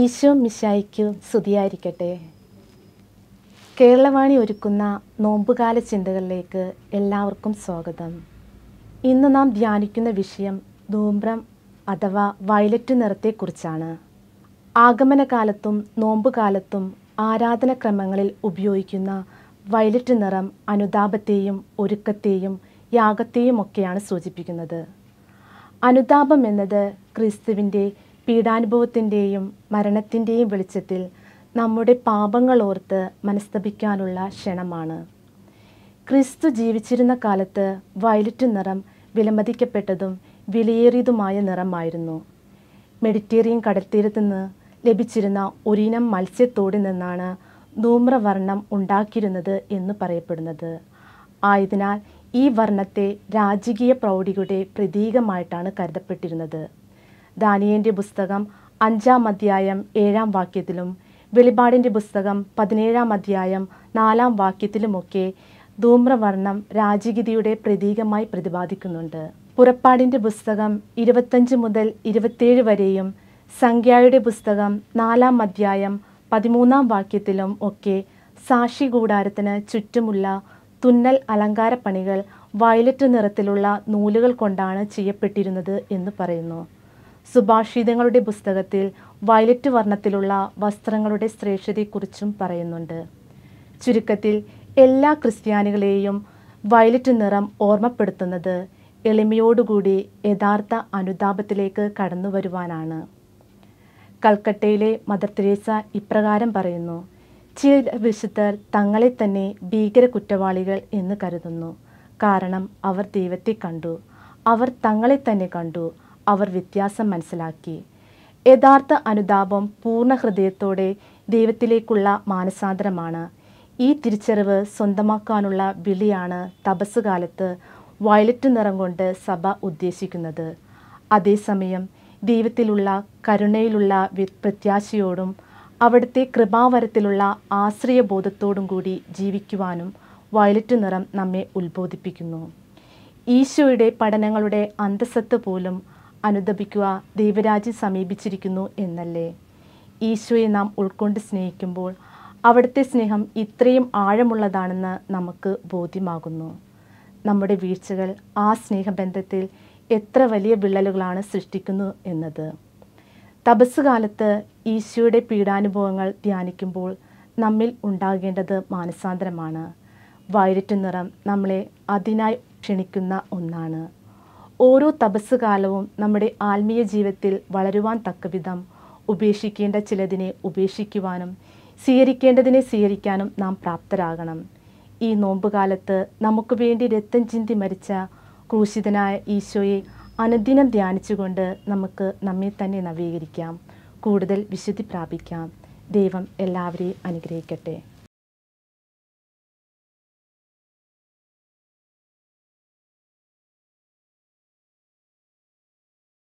ഈശോ മിശായിക്കു സ്തുതിയായിരിക്കട്ടെ കേരളവാണി ഒരുക്കുന്ന നോമ്പുകാല ചിന്തകളിലേക്ക് എല്ലാവർക്കും സ്വാഗതം ഇന്ന് നാം ധ്യാനിക്കുന്ന വിഷയം ധൂമ്രം അഥവാ വയലറ്റ് നിറത്തെക്കുറിച്ചാണ് ആഗമനകാലത്തും നോമ്പുകാലത്തും ആരാധനക്രമങ്ങളിൽ ഉപയോഗിക്കുന്ന വയലറ്റ് നിറം അനുതാപത്തെയും ഒരുക്കത്തെയും യാഗത്തെയും ഒക്കെയാണ് സൂചിപ്പിക്കുന്നത് അനുതാപം എന്നത് ക്രിസ്തുവിൻ്റെ പീഡാനുഭവത്തിൻ്റെയും മരണത്തിൻ്റെയും വെളിച്ചത്തിൽ നമ്മുടെ പാപങ്ങൾ ഓർത്ത് മനസ്തപിക്കാനുള്ള ക്ഷണമാണ് ക്രിസ്തു ജീവിച്ചിരുന്ന കാലത്ത് വയലറ്റ് നിറം വിലമതിക്കപ്പെട്ടതും വിലയേറിയതുമായ നിറമായിരുന്നു മെഡിറ്റേറിയൻ കടൽത്തീരത്ത് നിന്ന് ലഭിച്ചിരുന്ന ഒരിനം മത്സ്യത്തോടി നിന്നാണ് ധൂമ്രവർണ്ണം ഉണ്ടാക്കിയിരുന്നത് എന്ന് പറയപ്പെടുന്നത് ആയതിനാൽ ഈ വർണ്ണത്തെ രാജകീയ പ്രൗഢിയുടെ പ്രതീകമായിട്ടാണ് കരുതപ്പെട്ടിരുന്നത് ദാനിയേൻ്റെ പുസ്തകം അഞ്ചാം അധ്യായം ഏഴാം വാക്യത്തിലും വെളിപാടിൻ്റെ പുസ്തകം പതിനേഴാം അധ്യായം നാലാം വാക്യത്തിലുമൊക്കെ ധൂമ്രവർണം രാജഗിതിയുടെ പ്രതീകമായി പ്രതിപാദിക്കുന്നുണ്ട് പുറപ്പാടിൻ്റെ പുസ്തകം ഇരുപത്തഞ്ച് മുതൽ ഇരുപത്തേഴ് വരെയും സംഖ്യയുടെ പുസ്തകം നാലാം അധ്യായം പതിമൂന്നാം വാക്യത്തിലും ഒക്കെ സാക്ഷി കൂടാരത്തിന് ചുറ്റുമുള്ള തുന്നൽ അലങ്കാരപ്പണികൾ വയലറ്റ് നിറത്തിലുള്ള നൂലുകൾ കൊണ്ടാണ് ചെയ്യപ്പെട്ടിരുന്നത് എന്ന് പറയുന്നു സുഭാഷിതങ്ങളുടെ പുസ്തകത്തിൽ വയലറ്റ് വർണ്ണത്തിലുള്ള വസ്ത്രങ്ങളുടെ ശ്രേഷ്ഠതയെക്കുറിച്ചും പറയുന്നുണ്ട് ചുരുക്കത്തിൽ എല്ലാ ക്രിസ്ത്യാനികളെയും വയലറ്റ് നിറം ഓർമ്മപ്പെടുത്തുന്നത് എളിമയോടുകൂടി യഥാർത്ഥ അനുതാപത്തിലേക്ക് കടന്നു വരുവാനാണ് കൽക്കട്ടയിലെ മദർ തെരേസ ഇപ്രകാരം പറയുന്നു ചില വിശുദ്ധർ തങ്ങളെ തന്നെ ഭീകര കുറ്റവാളികൾ എന്ന് കരുതുന്നു കാരണം അവർ ദൈവത്തെ കണ്ടു അവർ തങ്ങളെ തന്നെ കണ്ടു അവർ വ്യത്യാസം മനസ്സിലാക്കി യഥാർത്ഥ അനുതാപം പൂർണ്ണ ഹൃദയത്തോടെ ദൈവത്തിലേക്കുള്ള മാനസാന്തരമാണ് ഈ തിരിച്ചറിവ് സ്വന്തമാക്കാനുള്ള വിളിയാണ് തപസ് കാലത്ത് വയലറ്റ് നിറം കൊണ്ട് സഭ ഉദ്ദേശിക്കുന്നത് അതേസമയം ദൈവത്തിലുള്ള കരുണയിലുള്ള പ്രത്യാശയോടും അവിടുത്തെ കൃപാവരത്തിലുള്ള ആശ്രയബോധത്തോടും കൂടി ജീവിക്കുവാനും വയലറ്റ് നിറം നമ്മെ ഉത്ബോധിപ്പിക്കുന്നു ഈശോയുടെ പഠനങ്ങളുടെ അന്തസ്സത്ത് പോലും അനുദപിക്കുക ദൈവരാജ്യം സമീപിച്ചിരിക്കുന്നു എന്നല്ലേ ഈശോയെ നാം ഉൾക്കൊണ്ട് സ്നേഹിക്കുമ്പോൾ അവിടുത്തെ സ്നേഹം ഇത്രയും ആഴമുള്ളതാണെന്ന് നമുക്ക് ബോധ്യമാകുന്നു നമ്മുടെ വീഴ്ചകൾ ആ സ്നേഹബന്ധത്തിൽ എത്ര വലിയ വിള്ളലുകളാണ് സൃഷ്ടിക്കുന്നു എന്നത് തപസ് കാലത്ത് ഈശോയുടെ പീഡാനുഭവങ്ങൾ ധ്യാനിക്കുമ്പോൾ നമ്മിൽ ഉണ്ടാകേണ്ടത് മാനസാന്തരമാണ് വയലറ്റ് നിറം നമ്മളെ അതിനായി ക്ഷണിക്കുന്ന ഒന്നാണ് ഓരോ തപസ് കാലവും നമ്മുടെ ആത്മീയ ജീവിതത്തിൽ വളരുവാൻ തക്കവിധം ഉപേക്ഷിക്കേണ്ട ചിലതിനെ ഉപേക്ഷിക്കുവാനും സ്വീകരിക്കേണ്ടതിനെ സ്വീകരിക്കാനും നാം പ്രാപ്തരാകണം ഈ നോമ്പുകാലത്ത് നമുക്ക് വേണ്ടി രക്തം ചിന്തി മരിച്ച ക്രൂശിതനായ ഈശോയെ അനുദിനം ധ്യാനിച്ചുകൊണ്ട് നമുക്ക് നമ്മെ തന്നെ നവീകരിക്കാം കൂടുതൽ വിശുദ്ധി പ്രാപിക്കാം ദൈവം എല്ലാവരെയും അനുഗ്രഹിക്കട്ടെ